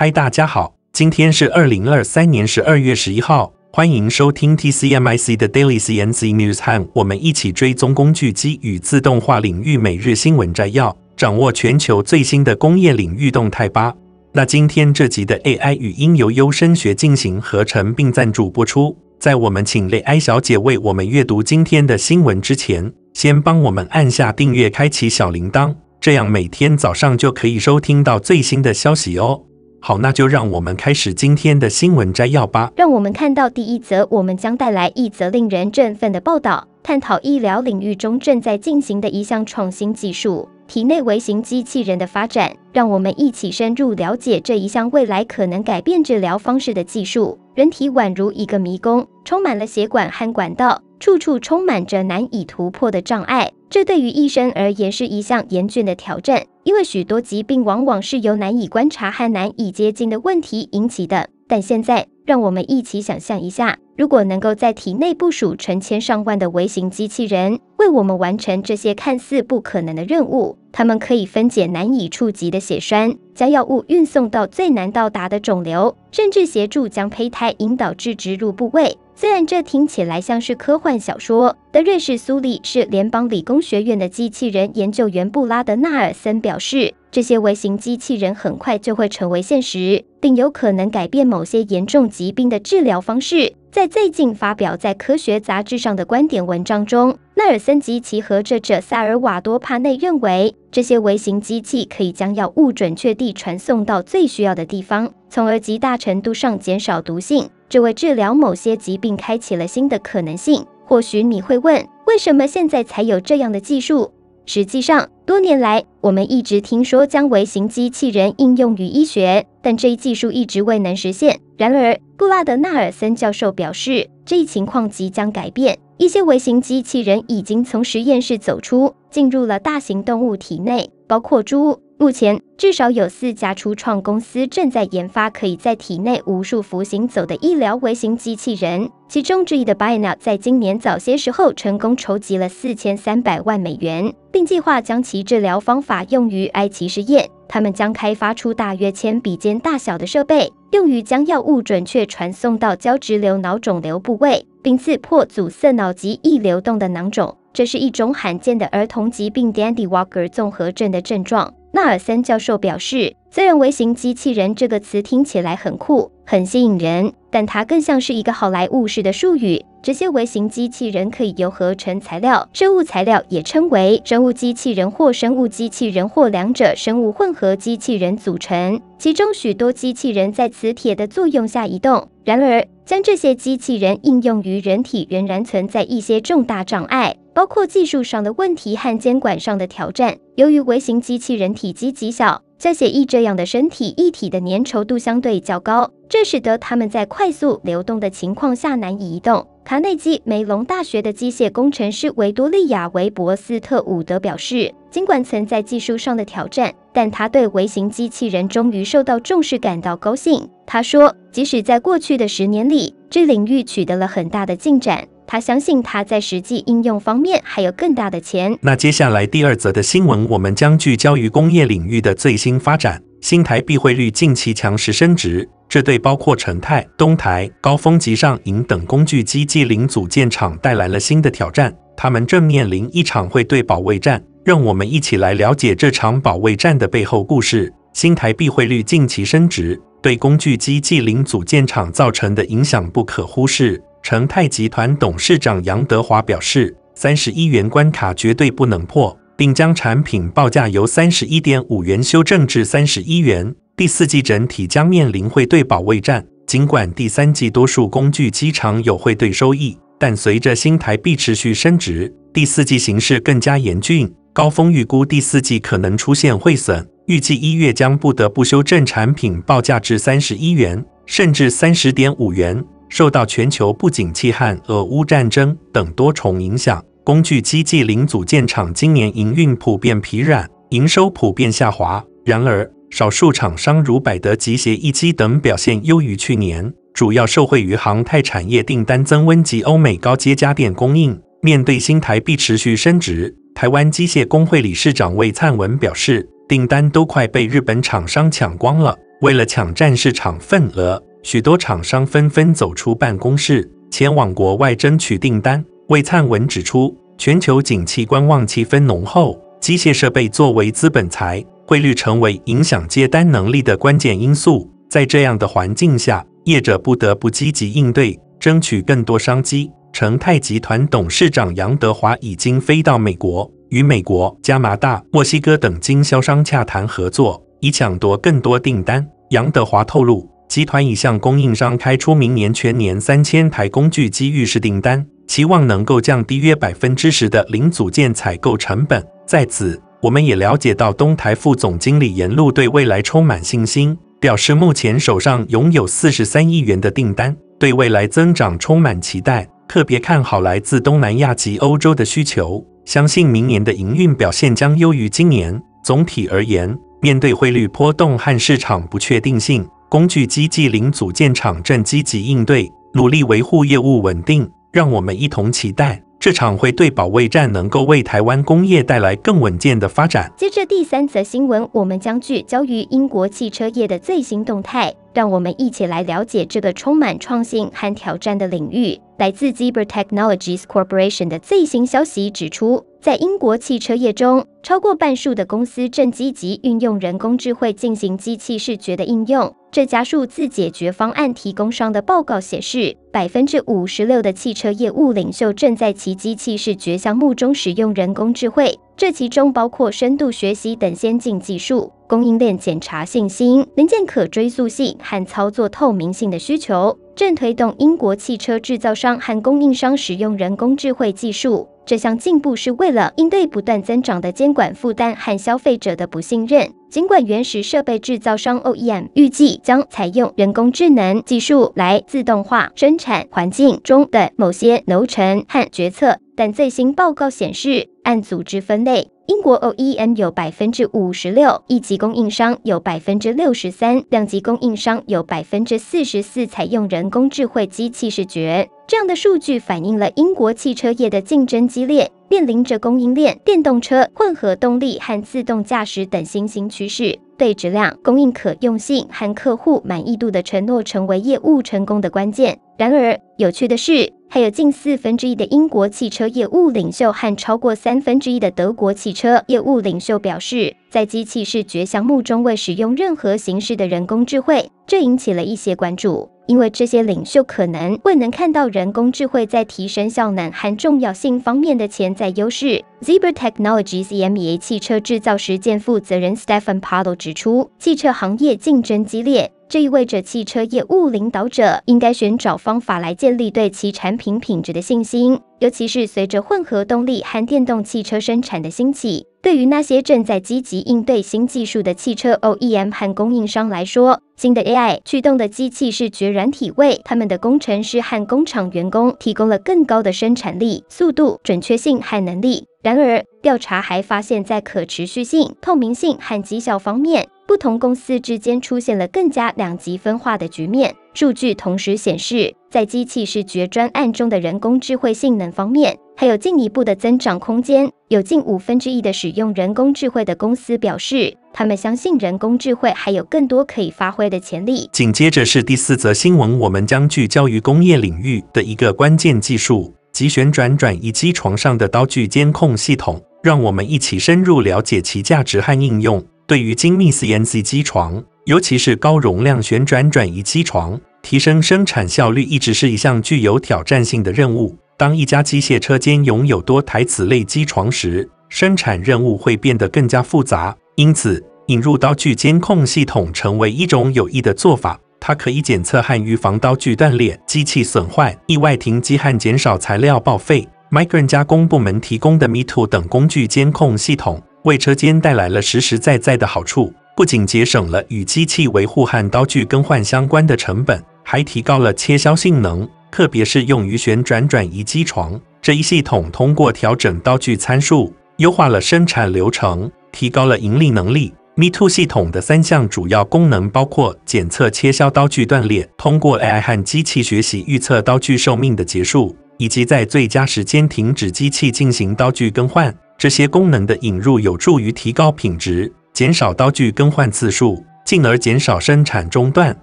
嗨，大家好，今天是二零二三年十二月十一号，欢迎收听 TCMIC 的 Daily CNC News，和我们一起追踪工具机与自动化领域每日新闻摘要，掌握全球最新的工业领域动态吧。那今天这集的 AI 语音由优声学进行合成并赞助播出。在我们请 AI 小姐为我们阅读今天的新闻之前，先帮我们按下订阅，开启小铃铛，这样每天早上就可以收听到最新的消息哦。好，那就让我们开始今天的新闻摘要吧。让我们看到第一则，我们将带来一则令人振奋的报道，探讨医疗领域中正在进行的一项创新技术——体内微型机器人的发展。让我们一起深入了解这一项未来可能改变治疗方式的技术。人体宛如一个迷宫，充满了血管和管道，处处充满着难以突破的障碍。这对于医生而言是一项严峻的挑战，因为许多疾病往往是由难以观察和难以接近的问题引起的。但现在，让我们一起想象一下，如果能够在体内部署成千上万的微型机器人，为我们完成这些看似不可能的任务，它们可以分解难以触及的血栓。将药物运送到最难到达的肿瘤，甚至协助将胚胎引导至植入部位。虽然这听起来像是科幻小说，但瑞士苏黎世联邦理工学院的机器人研究员布拉德纳尔森表示，这些微型机器人很快就会成为现实，并有可能改变某些严重疾病的治疗方式。在最近发表在《科学》杂志上的观点文章中。奈尔森及其合作者塞尔瓦多帕内认为，这些微型机器可以将药物准确地传送到最需要的地方，从而极大程度上减少毒性，这为治疗某些疾病开启了新的可能性。或许你会问，为什么现在才有这样的技术？实际上，多年来我们一直听说将微型机器人应用于医学，但这一技术一直未能实现。然而，布拉德纳尔森教授表示，这一情况即将改变。一些微型机器人已经从实验室走出，进入了大型动物体内，包括猪。目前，至少有四家初创公司正在研发可以在体内无数幅行走的医疗微型机器人。其中之一的 b i o n a 在今年早些时候成功筹集了四千三百万美元，并计划将其治疗方法用于埃及实验。他们将开发出大约千笔尖大小的设备，用于将药物准确传送到胶质瘤脑肿瘤部位，并刺破阻塞脑脊易流动的囊肿。这是一种罕见的儿童疾病 ——Dandy-Walker 综合症的症状。纳尔森教授表示：“虽然微型机器人这个词听起来很酷、很吸引人，但它更像是一个好莱坞式的术语。这些微型机器人可以由合成材料、生物材料，也称为生物机器人或生物机器人或两者生物混合机器人组成。其中许多机器人在磁铁的作用下移动。然而，将这些机器人应用于人体仍然存在一些重大障碍。”包括技术上的问题和监管上的挑战。由于微型机器人体积极小，在血液这样的身体一体的粘稠度相对较高，这使得它们在快速流动的情况下难以移动。卡内基梅隆大学的机械工程师维多利亚·韦伯斯特伍德表示，尽管存在技术上的挑战，但他对微型机器人终于受到重视感到高兴。他说，即使在过去的十年里，这领域取得了很大的进展。他相信他在实际应用方面还有更大的钱。那接下来第二则的新闻，我们将聚焦于工业领域的最新发展。新台币汇率近期强势升值，这对包括成泰、东台、高峰及上银等工具机继零组件厂带来了新的挑战。他们正面临一场会对保卫战。让我们一起来了解这场保卫战的背后故事。新台币汇率近期升值，对工具机继零组件厂造成的影响不可忽视。成泰集团董事长杨德华表示：“三十一元关卡绝对不能破，并将产品报价由三十一点五元修正至三十一元。第四季整体将面临汇兑保卫战。尽管第三季多数工具机场有汇兑收益，但随着新台币持续升值，第四季形势更加严峻。高峰预估第四季可能出现汇损，预计一月将不得不修正产品报价至三十一元，甚至三十点五元。”受到全球不景气和俄乌战争等多重影响，工具机器零组件厂今年营运普遍疲软，营收普遍下滑。然而，少数厂商如百得机械、一机等表现优于去年，主要受惠于航太产业订单增温及欧美高阶家电供应。面对新台币持续升值，台湾机械工会理事长魏灿文表示，订单都快被日本厂商抢光了，为了抢占市场份额。许多厂商纷纷走出办公室，前往国外争取订单。魏灿文指出，全球景气观望气氛浓厚，机械设备作为资本财，汇率成为影响接单能力的关键因素。在这样的环境下，业者不得不积极应对，争取更多商机。成泰集团董事长杨德华已经飞到美国，与美国、加拿大、墨西哥等经销商洽谈合作，以抢夺更多订单。杨德华透露。集团已向供应商开出明年全年三千台工具机预示订单，期望能够降低约百分之十的零组件采购成本。在此，我们也了解到东台副总经理严露对未来充满信心，表示目前手上拥有四十三亿元的订单，对未来增长充满期待，特别看好来自东南亚及欧洲的需求，相信明年的营运表现将优于今年。总体而言，面对汇率波动和市场不确定性。工具机暨零组件厂正积极应对，努力维护业务稳定。让我们一同期待这场会对保卫战能够为台湾工业带来更稳健的发展。接着第三则新闻，我们将聚焦于英国汽车业的最新动态。让我们一起来了解这个充满创新和挑战的领域。来自 Zebra Technologies Corporation 的最新消息指出。在英国汽车业中，超过半数的公司正积极运用人工智能进行机器视觉的应用。这家数字解决方案提供商的报告显示，百分之五十六的汽车业务领袖正在其机器视觉项目中使用人工智能，这其中包括深度学习等先进技术。供应链检查、信心、零件可追溯性和操作透明性的需求，正推动英国汽车制造商和供应商使用人工智能技术。这项进步是为了应对不断增长的监管负担和消费者的不信任。尽管原始设备制造商 OEM 预计将采用人工智能技术来自动化生产环境中的某些流程和决策，但最新报告显示，按组织分类。英国 OEM 有百分之五十六，一级供应商有百分之六十三，量级供应商有百分之四十四采用人工智慧机器视觉。这样的数据反映了英国汽车业的竞争激烈，面临着供应链、电动车、混合动力和自动驾驶等新兴趋势。对质量、供应可用性和客户满意度的承诺，成为业务成功的关键。然而，有趣的是，还有近四分之一的英国汽车业务领袖和超过三分之一的德国汽车业务领袖表示，在机器视觉项目中未使用任何形式的人工智慧，这引起了一些关注，因为这些领袖可能未能看到人工智能在提升效能和重要性方面的潜在优势。Zebra Technologies EMEA 汽车制造实践负责人 Stefan Pardo 指出，汽车行业竞争激烈。这意味着汽车业务领导者应该寻找方法来建立对其产品品质的信心，尤其是随着混合动力和电动汽车生产的兴起。对于那些正在积极应对新技术的汽车 OEM 和供应商来说，新的 AI 驱动的机器是决然体为他们的工程师和工厂员工提供了更高的生产力、速度、准确性和能力。然而，调查还发现，在可持续性、透明性和绩效方面。不同公司之间出现了更加两极分化的局面。数据同时显示，在机器视觉专案中的人工智慧性能方面，还有进一步的增长空间。有近五分之一的使用人工智慧的公司表示，他们相信人工智慧还有更多可以发挥的潜力。紧接着是第四则新闻，我们将聚焦于工业领域的一个关键技术——及旋转转移机床上的刀具监控系统。让我们一起深入了解其价值和应用。对于精密 CNC 机床，尤其是高容量旋转转移机床，提升生产效率一直是一项具有挑战性的任务。当一家机械车间拥有多台此类机床时，生产任务会变得更加复杂。因此，引入刀具监控系统成为一种有益的做法。它可以检测和预防刀具断裂、机器损坏、意外停机和减少材料报废。Migren 加工部门提供的 MeToo 等工具监控系统。为车间带来了实实在在的好处，不仅节省了与机器维护和刀具更换相关的成本，还提高了切削性能，特别是用于旋转转移机床。这一系统通过调整刀具参数，优化了生产流程，提高了盈利能力。m e Too 系统的三项主要功能包括：检测切削刀具断裂，通过 AI 和机器学习预测刀具寿命的结束，以及在最佳时间停止机器进行刀具更换。这些功能的引入有助于提高品质，减少刀具更换次数，进而减少生产中断。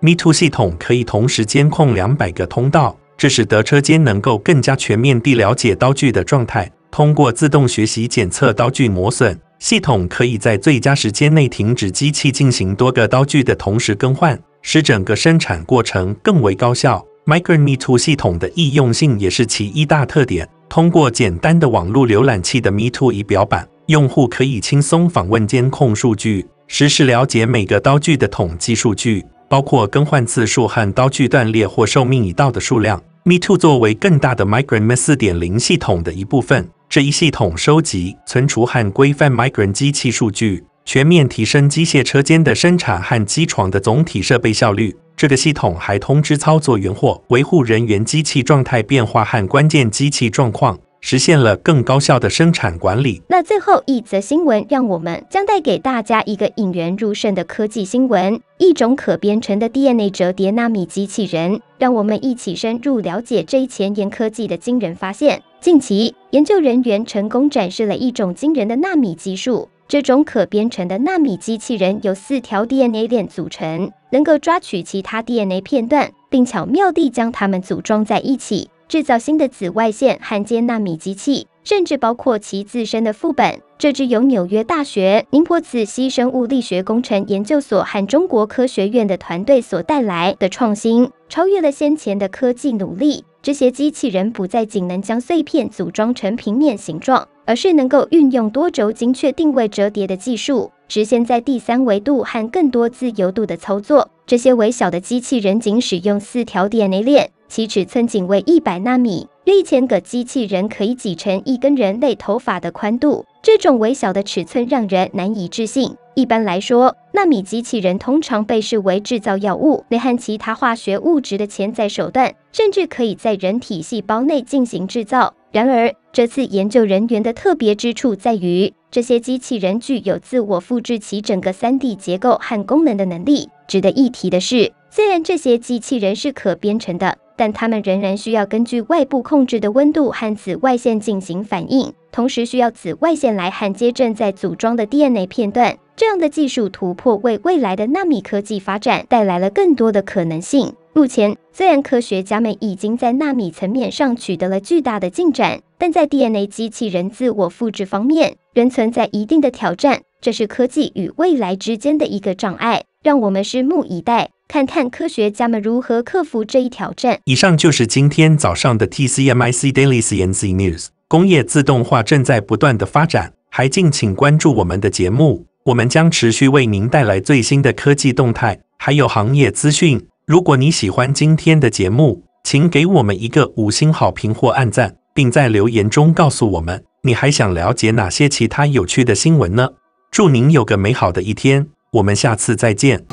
MeToo 系统可以同时监控两百个通道，这使得车间能够更加全面地了解刀具的状态。通过自动学习检测刀具磨损，系统可以在最佳时间内停止机器进行多个刀具的同时更换，使整个生产过程更为高效。Micro MeToo 系统的易用性也是其一大特点。通过简单的网络浏览器的 MeTo o 仪表板，用户可以轻松访问监控数据，实时了解每个刀具的统计数据，包括更换次数和刀具断裂或寿命已到的数量。MeTo o 作为更大的 m i g r n m 4.0系统的一部分，这一系统收集、存储和规范 m i g r u n 机器数据，全面提升机械车间的生产和机床的总体设备效率。这个系统还通知操作员或维护人员机器状态变化和关键机器状况，实现了更高效的生产管理。那最后一则新闻，让我们将带给大家一个引人入胜的科技新闻：一种可编程的 DNA 折叠纳米机器人，让我们一起深入了解这一前沿科技的惊人发现。近期，研究人员成功展示了一种惊人的纳米技术。这种可编程的纳米机器人由四条 DNA 链组成，能够抓取其他 DNA 片段，并巧妙地将它们组装在一起，制造新的紫外线焊接纳米机器，甚至包括其自身的副本。这支由纽约大学、宁波慈溪生物力学工程研究所和中国科学院的团队所带来的创新，超越了先前的科技努力。这些机器人不再仅能将碎片组装成平面形状。而是能够运用多轴精确定位折叠的技术，实现在第三维度和更多自由度的操作。这些微小的机器人仅使用四条 DNA 链，其尺寸仅为一百纳米。一千个机器人可以挤成一根人类头发的宽度。这种微小的尺寸让人难以置信。一般来说，纳米机器人通常被视为制造药物、内和其他化学物质的潜在手段，甚至可以在人体细胞内进行制造。然而，这次研究人员的特别之处在于，这些机器人具有自我复制其整个三 D 结构和功能的能力。值得一提的是，虽然这些机器人是可编程的，但它们仍然需要根据外部控制的温度和紫外线进行反应，同时需要紫外线来焊接正在组装的 DNA 片段。这样的技术突破为未来的纳米科技发展带来了更多的可能性。目前，自然科学家们已经在纳米层面上取得了巨大的进展。但在 DNA 机器人自我复制方面，仍存在一定的挑战，这是科技与未来之间的一个障碍。让我们拭目以待，看看科学家们如何克服这一挑战。以上就是今天早上的 TCMIC Daily CNC News 工业自动化正在不断的发展，还敬请关注我们的节目，我们将持续为您带来最新的科技动态，还有行业资讯。如果你喜欢今天的节目，请给我们一个五星好评或按赞。并在留言中告诉我们，你还想了解哪些其他有趣的新闻呢？祝您有个美好的一天，我们下次再见。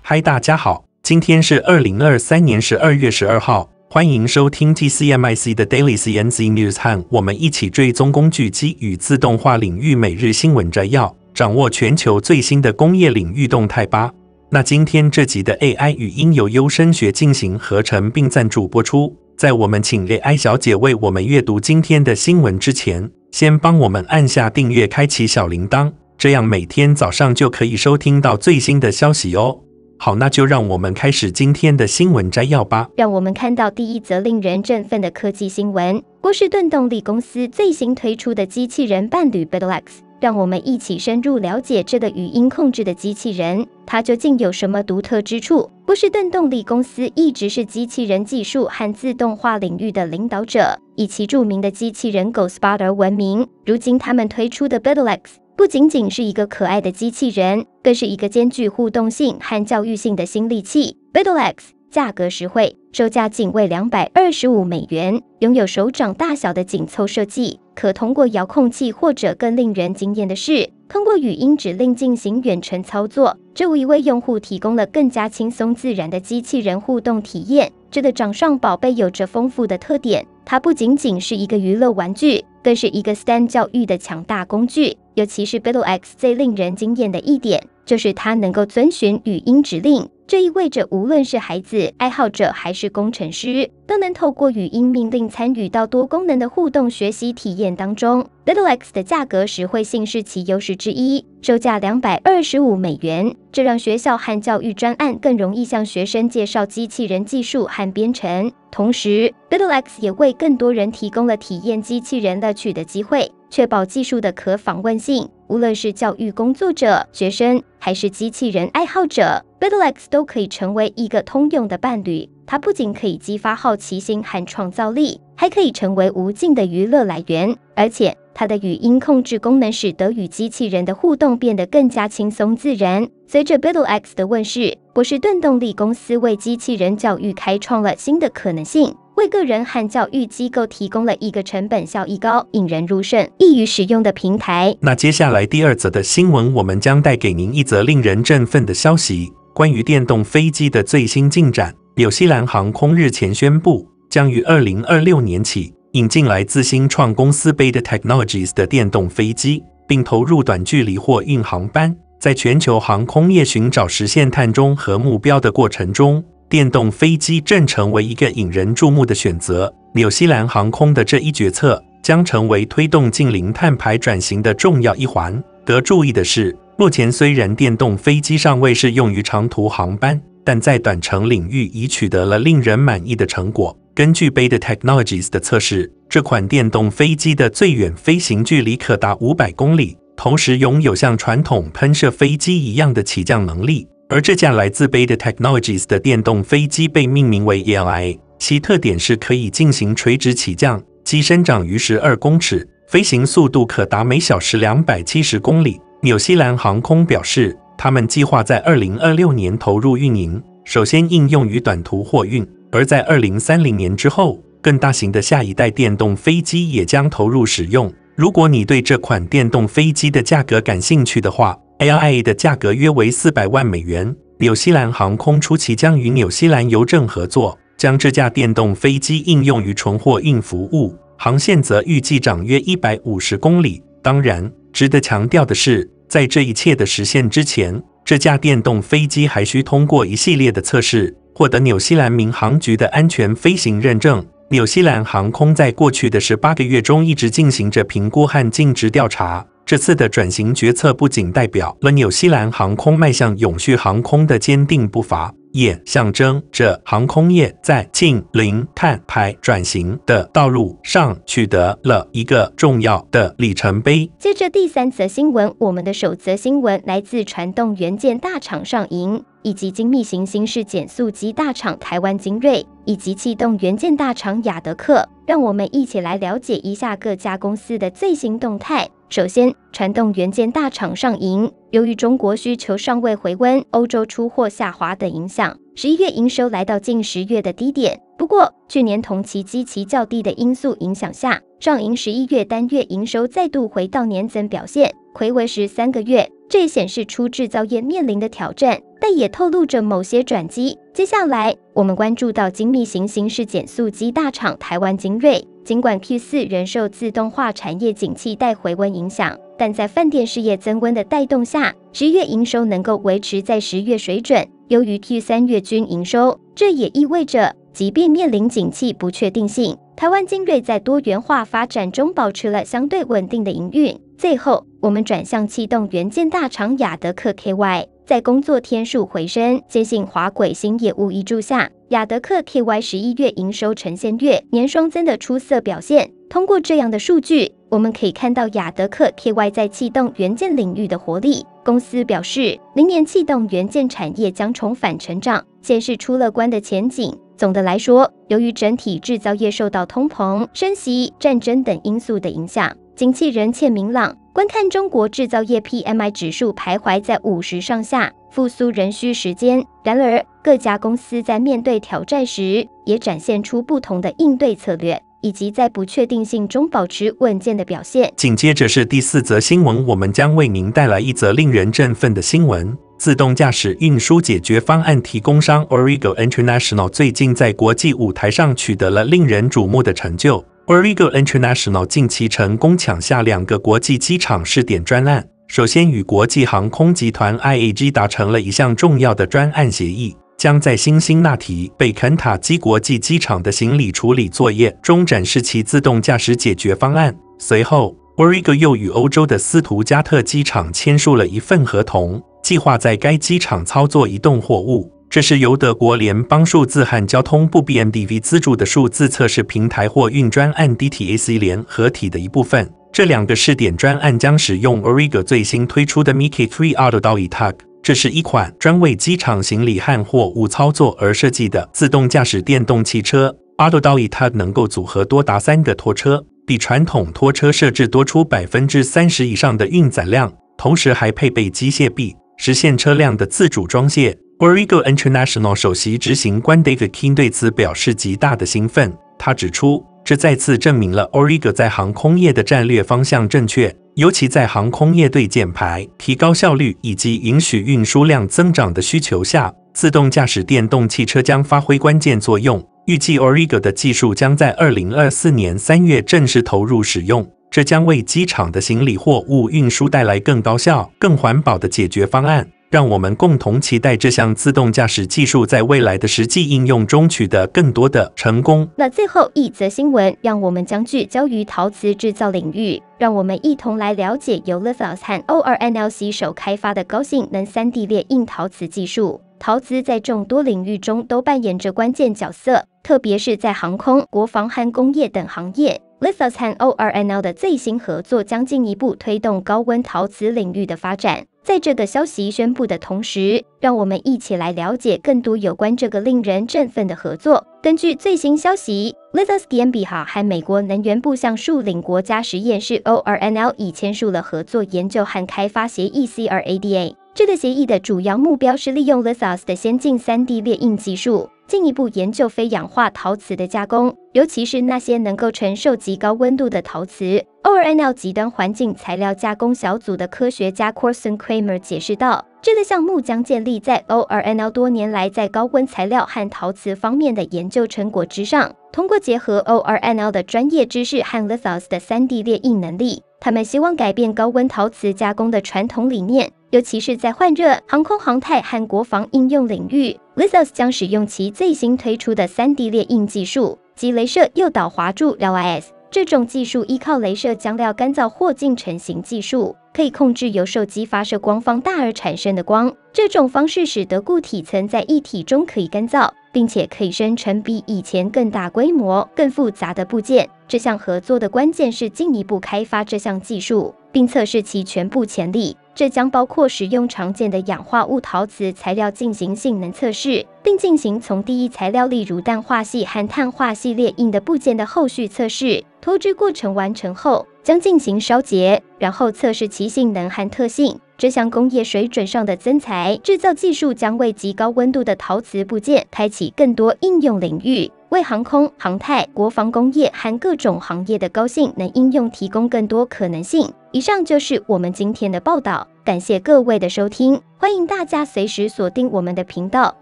嗨，大家好，今天是二零二三年十二月十二号。欢迎收听 TCMIC 的 Daily c n c News，我们一起追踪工具机与自动化领域每日新闻摘要，掌握全球最新的工业领域动态吧。那今天这集的 AI 语音由优声学进行合成并赞助播出。在我们请 AI 小姐为我们阅读今天的新闻之前，先帮我们按下订阅，开启小铃铛，这样每天早上就可以收听到最新的消息哦。好，那就让我们开始今天的新闻摘要吧。让我们看到第一则令人振奋的科技新闻：波士顿动力公司最新推出的机器人伴侣 Biddlex。让我们一起深入了解这个语音控制的机器人，它究竟有什么独特之处？波士顿动力公司一直是机器人技术和自动化领域的领导者，以其著名的机器人狗 Spot t e r 闻名。如今，他们推出的 Biddlex。不仅仅是一个可爱的机器人，更是一个兼具互动性和教育性的新利器。Biddle X 价格实惠，售价仅为两百二十五美元，拥有手掌大小的紧凑设计，可通过遥控器或者更令人惊艳的是，通过语音指令进行远程操作，这无疑为用户提供了更加轻松自然的机器人互动体验。这个掌上宝贝有着丰富的特点，它不仅仅是一个娱乐玩具，更是一个 STEM 教育的强大工具。尤其是 b e l l e X 最令人惊艳的一点，就是它能够遵循语音指令。这意味着，无论是孩子、爱好者还是工程师，都能透过语音命令参与到多功能的互动学习体验当中。Little X 的价格实惠性是其优势之一，售价两百二十五美元，这让学校和教育专案更容易向学生介绍机器人技术和编程。同时，Little X 也为更多人提供了体验机器人的取的机会，确保技术的可访问性，无论是教育工作者、学生还是机器人爱好者。b i t l o x 都可以成为一个通用的伴侣，它不仅可以激发好奇心和创造力，还可以成为无尽的娱乐来源。而且，它的语音控制功能使得与机器人的互动变得更加轻松自然。随着 b i t l o x 的问世，博士顿动力公司为机器人教育开创了新的可能性，为个人和教育机构提供了一个成本效益高、引人入胜、易于使用的平台。那接下来第二则的新闻，我们将带给您一则令人振奋的消息。关于电动飞机的最新进展，纽西兰航空日前宣布，将于二零二六年起引进来自新创公司 b e a Technologies 的电动飞机，并投入短距离货运航班。在全球航空业寻找实现碳中和目标的过程中，电动飞机正成为一个引人注目的选择。纽西兰航空的这一决策将成为推动近零碳排转型的重要一环。得注意的是。目前，虽然电动飞机尚未适用于长途航班，但在短程领域已取得了令人满意的成果。根据 b a Technologies 的测试，这款电动飞机的最远飞行距离可达五百公里，同时拥有像传统喷射飞机一样的起降能力。而这架来自 b a Technologies 的电动飞机被命名为 e l i 其特点是可以进行垂直起降，机身长于十二公尺，飞行速度可达每小时两百七十公里。纽西兰航空表示，他们计划在二零二六年投入运营，首先应用于短途货运；而在二零三零年之后，更大型的下一代电动飞机也将投入使用。如果你对这款电动飞机的价格感兴趣的话 a i a 的价格约为四百万美元。纽西兰航空初期将与纽西兰邮政合作，将这架电动飞机应用于纯货运服务，航线则预计长约一百五十公里。当然。值得强调的是，在这一切的实现之前，这架电动飞机还需通过一系列的测试，获得纽西兰民航局的安全飞行认证。纽西兰航空在过去的十八个月中一直进行着评估和尽职调查。这次的转型决策不仅代表了纽西兰航空迈向永续航空的坚定步伐，也象征着航空业在近零碳排转型的道路上取得了一个重要的里程碑。接着第三则新闻，我们的首则新闻来自传动元件大厂上银，以及精密行星式减速机大厂台湾精锐，以及气动元件大厂雅德克，让我们一起来了解一下各家公司的最新动态。首先，传动元件大厂上营，由于中国需求尚未回温、欧洲出货下滑等影响，十一月营收来到近十月的低点。不过，去年同期基期较低的因素影响下，上营十一月单月营收再度回到年增表现，回稳十三个月。这也显示出制造业面临的挑战，但也透露着某些转机。接下来，我们关注到精密行型式减速机大厂台湾精锐。尽管 Q4 仍受自动化产业景气带回温影响，但在饭店事业增温的带动下，十月营收能够维持在十月水准，优于 Q3 月均营收。这也意味着，即便面临景气不确定性，台湾精锐在多元化发展中保持了相对稳定的营运。最后，我们转向气动元件大厂雅德克 KY，在工作天数回升、接近滑轨新业务一注下。雅德克 KY 十一月营收呈现月年双增的出色表现。通过这样的数据，我们可以看到雅德克 KY 在气动元件领域的活力。公司表示，明年气动元件产业将重返成长，显示出乐观的前景。总的来说，由于整体制造业受到通膨、升级、战争等因素的影响，景气仍欠明朗。观看中国制造业 PMI 指数徘徊在五十上下，复苏仍需时间。然而，各家公司在面对挑战时，也展现出不同的应对策略，以及在不确定性中保持稳健的表现。紧接着是第四则新闻，我们将为您带来一则令人振奋的新闻：自动驾驶运输解决方案提供商 Origo International 最近在国际舞台上取得了令人瞩目的成就。Origo International 近期成功抢下两个国际机场试点专案，首先与国际航空集团 IAG 达成了一项重要的专案协议。将在新星纳提北肯塔基国际机场的行李处理作业中展示其自动驾驶解决方案。随后，Origo 又与欧洲的斯图加特机场签署了一份合同，计划在该机场操作移动货物。这是由德国联邦数字和交通部 BMDV 资助的数字测试平台货运专案 DTAC 联合体的一部分。这两个试点专案将使用 Origo 最新推出的 Miky Three Auto t a g 这是一款专为机场行李和货物操作而设计的自动驾驶电动汽车。阿洛道伊，它能够组合多达三个拖车，比传统拖车设置多出百分之三十以上的运载量，同时还配备机械臂，实现车辆的自主装卸。Origo International 首席执行官 d a v i d King 对此表示极大的兴奋，他指出，这再次证明了 Origo 在航空业的战略方向正确。尤其在航空业对减排、提高效率以及允许运输量增长的需求下，自动驾驶电动汽车将发挥关键作用。预计 Origa 的技术将在2024年3月正式投入使用，这将为机场的行李、货物运输带来更高效、更环保的解决方案。让我们共同期待这项自动驾驶技术在未来的实际应用中取得更多的成功。那最后一则新闻，让我们将聚焦于陶瓷制造领域，让我们一同来了解由 l t h o s 和 o r n l c 手开发的高性能 3D 列印陶瓷技术。陶瓷在众多领域中都扮演着关键角色，特别是在航空、国防和工业等行业。l t h o s 和 o r n l 的最新合作将进一步推动高温陶瓷领域的发展。在这个消息宣布的同时，让我们一起来了解更多有关这个令人振奋的合作。根据最新消息 l i s h u s GmbH 和美国能源部向树领国家实验室 （ORNL） 已签署了合作研究和开发协议 （CRDA） a。这个协议的主要目标是利用 l i s h u s 的先进 3D 列印技术。进一步研究非氧化陶瓷的加工，尤其是那些能够承受极高温度的陶瓷。ORNL 极端环境材料加工小组的科学家 Corson Kramer 解释道：“这个项目将建立在 ORNL 多年来在高温材料和陶瓷方面的研究成果之上，通过结合 ORNL 的专业知识和 l i t h o s 的 3D 列印能力。”他们希望改变高温陶瓷加工的传统理念，尤其是在换热、航空航太和国防应用领域。l i s o s 将使用其最新推出的 3D 列印技术及镭射诱导滑柱 LiS。这种技术依靠镭射浆料干燥或净成型技术，可以控制由受激发射光放大而产生的光。这种方式使得固体层在液体中可以干燥，并且可以生成比以前更大规模、更复杂的部件。这项合作的关键是进一步开发这项技术，并测试其全部潜力。这将包括使用常见的氧化物陶瓷材料进行性能测试，并进行从第一材料，例如氮化系和碳化系列硬的部件的后续测试。脱脂过程完成后，将进行烧结，然后测试其性能和特性。这项工业水准上的增材制造技术将为极高温度的陶瓷部件开启更多应用领域。为航空航太、国防工业和各种行业的高性能应用提供更多可能性。以上就是我们今天的报道，感谢各位的收听，欢迎大家随时锁定我们的频道，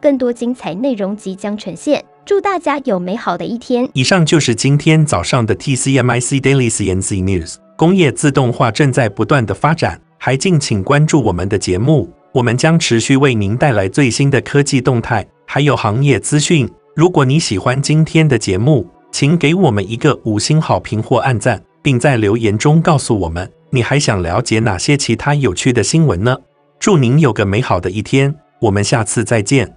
更多精彩内容即将呈现。祝大家有美好的一天！以上就是今天早上的 TCMIC Daily c n c News。工业自动化正在不断的发展，还敬请关注我们的节目，我们将持续为您带来最新的科技动态，还有行业资讯。如果你喜欢今天的节目，请给我们一个五星好评或按赞，并在留言中告诉我们你还想了解哪些其他有趣的新闻呢？祝您有个美好的一天，我们下次再见。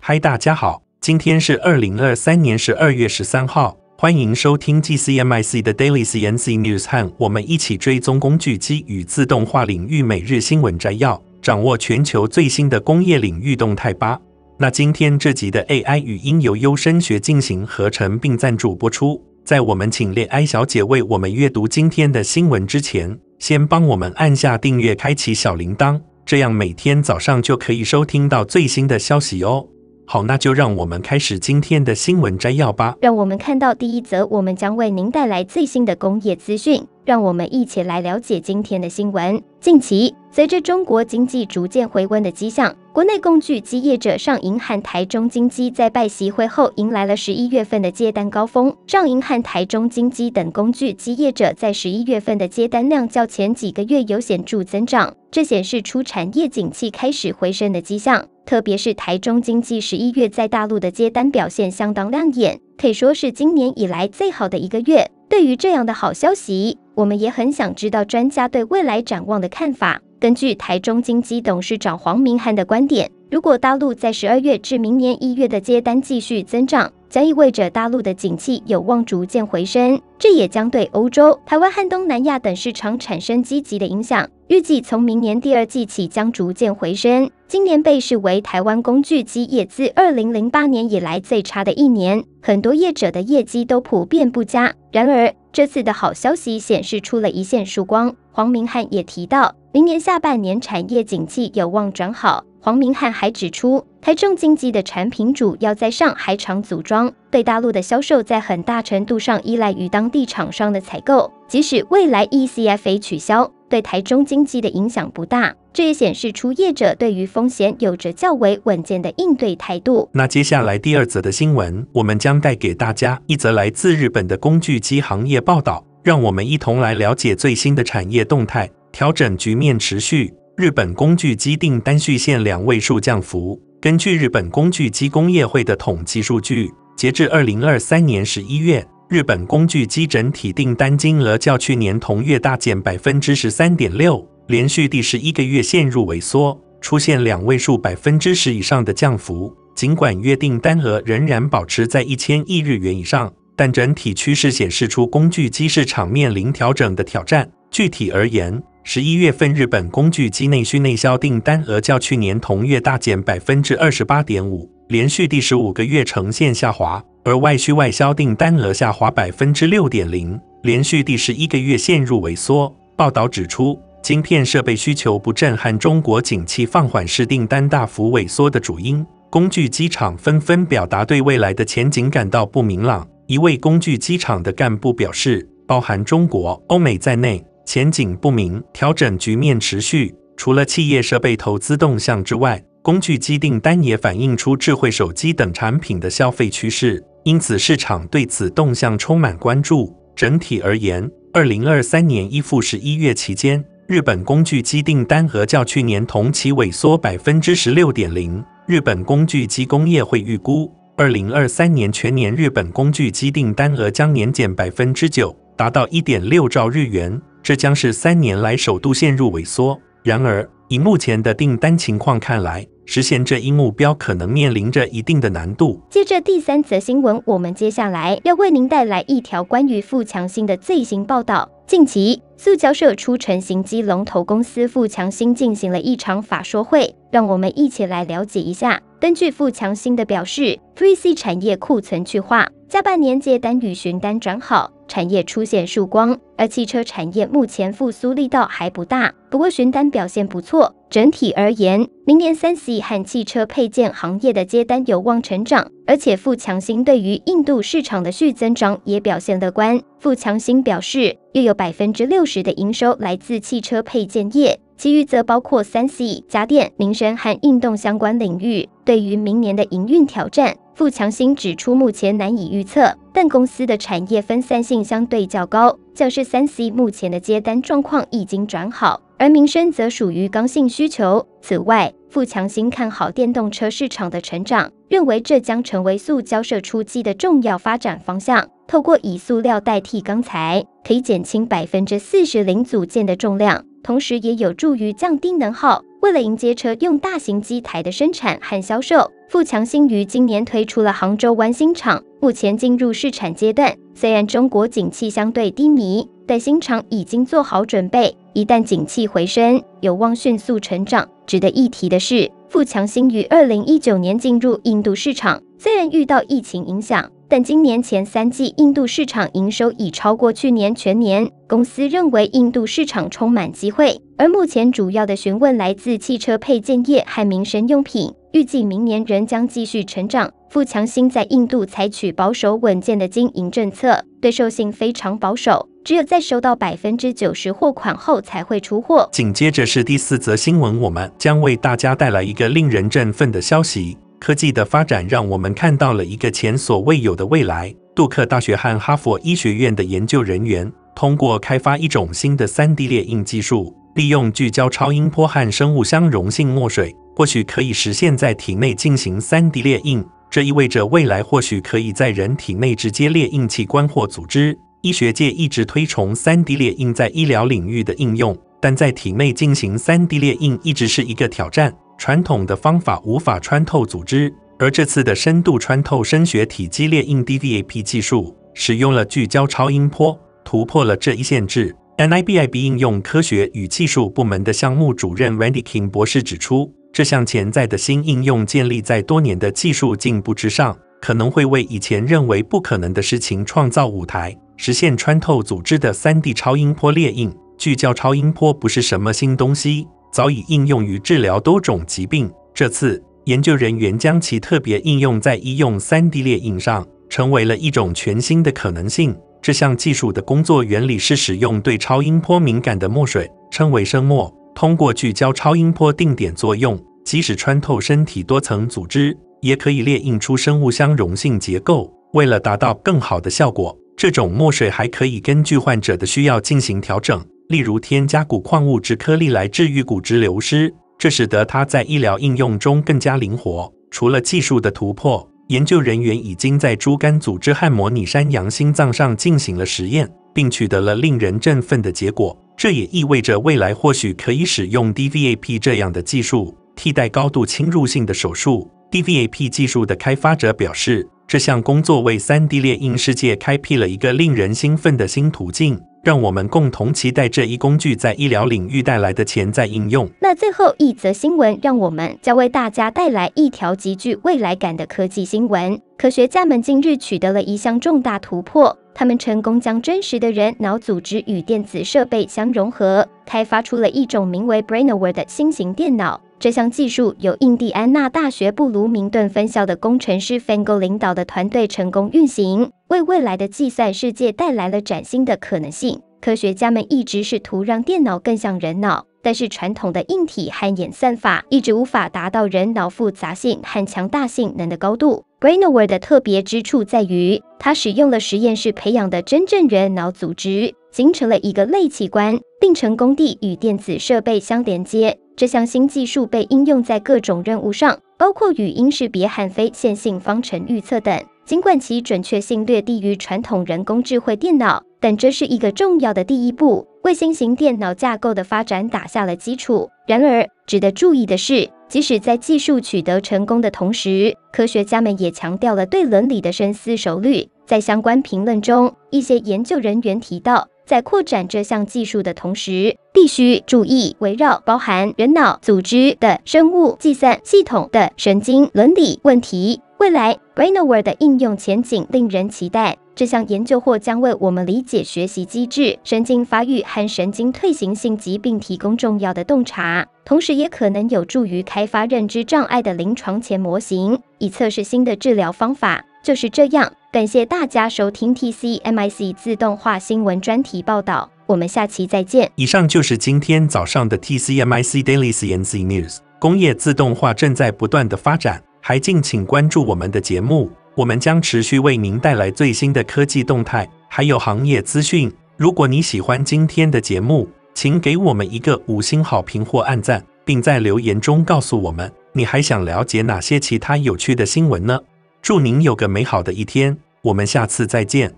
嗨，大家好。今天是二零二三年十二月十三号，欢迎收听 GCMIC 的 Daily CNC News，我们一起追踪工具机与自动化领域每日新闻摘要，掌握全球最新的工业领域动态吧。那今天这集的 AI 语音由优声学进行合成并赞助播出。在我们请恋爱小姐为我们阅读今天的新闻之前，先帮我们按下订阅，开启小铃铛，这样每天早上就可以收听到最新的消息哦。好，那就让我们开始今天的新闻摘要吧。让我们看到第一则，我们将为您带来最新的工业资讯。让我们一起来了解今天的新闻。近期。随着中国经济逐渐回温的迹象，国内工具机业者上银和台中金机在拜习会后迎来了十一月份的接单高峰，上银和台中金机等工具机业者在十一月份的接单量较前几个月有显著增长，这显示出产业景气开始回升的迹象。特别是台中经济十一月在大陆的接单表现相当亮眼，可以说是今年以来最好的一个月。对于这样的好消息，我们也很想知道专家对未来展望的看法。根据台中金基董事长黄明汉的观点，如果大陆在十二月至明年一月的接单继续增长，将意味着大陆的景气有望逐渐回升，这也将对欧洲、台湾和东南亚等市场产生积极的影响。预计从明年第二季起将逐渐回升。今年被视为台湾工具机业自二零零八年以来最差的一年，很多业者的业绩都普遍不佳。然而，这次的好消息显示出了一线曙光。黄明翰也提到。明年下半年产业景气有望转好。黄明汉还指出，台中经济的产品主要在上海厂组装，对大陆的销售在很大程度上依赖于当地厂商的采购。即使未来 ECFA 取消，对台中经济的影响不大。这也显示出业者对于风险有着较为稳健的应对态度。那接下来第二则的新闻，我们将带给大家一则来自日本的工具机行业报道，让我们一同来了解最新的产业动态。调整局面持续。日本工具机订单续现两位数降幅。根据日本工具机工业会的统计数据，截至二零二三年十一月，日本工具机整体订单金额较去年同月大减百分之十三点六，连续第十一个月陷入萎缩，出现两位数百分之十以上的降幅。尽管约定单额仍然保持在一千亿日元以上，但整体趋势显示出工具机市场面临调整的挑战。具体而言，十一月份，日本工具机内需内销订单额较去年同月大减百分之二十八点五，连续第十五个月呈现下滑；而外需外销订单额下滑百分之六点零，连续第十一个月陷入萎缩。报道指出，晶片设备需求不振和中国景气放缓是订单大幅萎缩的主因。工具机厂纷纷表达对未来的前景感到不明朗。一位工具机厂的干部表示：“包含中国、欧美在内。”前景不明，调整局面持续。除了企业设备投资动向之外，工具机订单也反映出智慧手机等产品的消费趋势，因此市场对此动向充满关注。整体而言，二零二三年一至十一月期间，日本工具机订单额较去年同期萎缩百分之十六点零。日本工具机工业会预估，二零二三年全年日本工具机订单额将年减百分之九，达到一点六兆日元。这将是三年来首度陷入萎缩。然而，以目前的订单情况看来，实现这一目标可能面临着一定的难度。接着第三则新闻，我们接下来要为您带来一条关于富强新的最新报道。近期，塑胶社出成型机龙头公司富强新进行了一场法说会，让我们一起来了解一下。根据富强新的表示，3C 产业库存去化下半年，接单与询单转好。产业出现曙光，而汽车产业目前复苏力道还不大。不过询单表现不错，整体而言，明年三 C 和汽车配件行业的接单有望成长。而且富强星对于印度市场的续增长也表现乐观。富强星表示，又有百分之六十的营收来自汽车配件业，其余则包括三 C、家电、民生和运动相关领域。对于明年的营运挑战。傅强新指出，目前难以预测，但公司的产业分散性相对较高。教是三 C 目前的接单状况已经转好，而民生则属于刚性需求。此外，傅强新看好电动车市场的成长，认为这将成为塑胶射出机的重要发展方向。透过以塑料代替钢材，可以减轻百分之四十零组件的重量，同时也有助于降低能耗。为了迎接车用大型机台的生产和销售，富强新于今年推出了杭州湾新厂，目前进入试产阶段。虽然中国景气相对低迷，但新厂已经做好准备，一旦景气回升，有望迅速成长。值得一提的是，富强新于二零一九年进入印度市场，虽然遇到疫情影响。但今年前三季，印度市场营收已超过去年全年。公司认为印度市场充满机会，而目前主要的询问来自汽车配件业和民生用品。预计明年仍将继续成长。富强新在印度采取保守稳健的经营政策，对授信非常保守，只有在收到百分之九十货款后才会出货。紧接着是第四则新闻，我们将为大家带来一个令人振奋的消息。科技的发展让我们看到了一个前所未有的未来。杜克大学和哈佛医学院的研究人员通过开发一种新的 3D 列印技术，利用聚焦超音波和生物相容性墨水，或许可以实现在体内进行 3D 列印。这意味着未来或许可以在人体内直接列印器官或组织。医学界一直推崇 3D 列印在医疗领域的应用，但在体内进行 3D 列印一直是一个挑战。传统的方法无法穿透组织，而这次的深度穿透声学体积列印 （DDAP） 技术，使用了聚焦超音波，突破了这一限制。NIBIB 应用科学与技术部门的项目主任 Randy King 博士指出，这项潜在的新应用建立在多年的技术进步之上，可能会为以前认为不可能的事情创造舞台，实现穿透组织的 3D 超音波列印。聚焦超音波不是什么新东西。早已应用于治疗多种疾病。这次，研究人员将其特别应用在医用 3D 列印上，成为了一种全新的可能性。这项技术的工作原理是使用对超音波敏感的墨水，称为声墨，通过聚焦超音波定点作用，即使穿透身体多层组织，也可以列印出生物相容性结构。为了达到更好的效果，这种墨水还可以根据患者的需要进行调整。例如，添加骨矿物质颗粒来治愈骨质流失，这使得它在医疗应用中更加灵活。除了技术的突破，研究人员已经在猪肝组织和模拟山羊心脏上进行了实验，并取得了令人振奋的结果。这也意味着未来或许可以使用 D V A P 这样的技术替代高度侵入性的手术。D V A P 技术的开发者表示，这项工作为 3D 列印世界开辟了一个令人兴奋的新途径。让我们共同期待这一工具在医疗领域带来的潜在应用。那最后一则新闻，让我们将为大家带来一条极具未来感的科技新闻。科学家们近日取得了一项重大突破，他们成功将真实的人脑组织与电子设备相融合，开发出了一种名为 Brainware 的新型电脑。这项技术由印第安纳大学布鲁明顿分校的工程师 Fango 领导的团队成功运行。为未来的计算世界带来了崭新的可能性。科学家们一直试图让电脑更像人脑，但是传统的硬体和演算法一直无法达到人脑复杂性和强大性能的高度。Brainware 的特别之处在于，它使用了实验室培养的真正人脑组织，形成了一个类器官，并成功地与电子设备相连接。这项新技术被应用在各种任务上，包括语音识别和非线性方程预测等。尽管其准确性略低于传统人工智慧电脑，但这是一个重要的第一步，为新型电脑架构的发展打下了基础。然而，值得注意的是，即使在技术取得成功的同时，科学家们也强调了对伦理的深思熟虑。在相关评论中，一些研究人员提到，在扩展这项技术的同时，必须注意围绕包含人脑组织的生物计算系统的神经伦理问题。未来，Brainware 的应用前景令人期待。这项研究或将为我们理解学习机制、神经发育和神经退行性疾病提供重要的洞察，同时也可能有助于开发认知障碍的临床前模型，以测试新的治疗方法。就是这样，感谢大家收听 TCMIC 自动化新闻专题报道，我们下期再见。以上就是今天早上的 TCMIC Daily c n c News。工业自动化正在不断的发展。还敬请关注我们的节目，我们将持续为您带来最新的科技动态，还有行业资讯。如果你喜欢今天的节目，请给我们一个五星好评或按赞，并在留言中告诉我们你还想了解哪些其他有趣的新闻呢？祝您有个美好的一天，我们下次再见。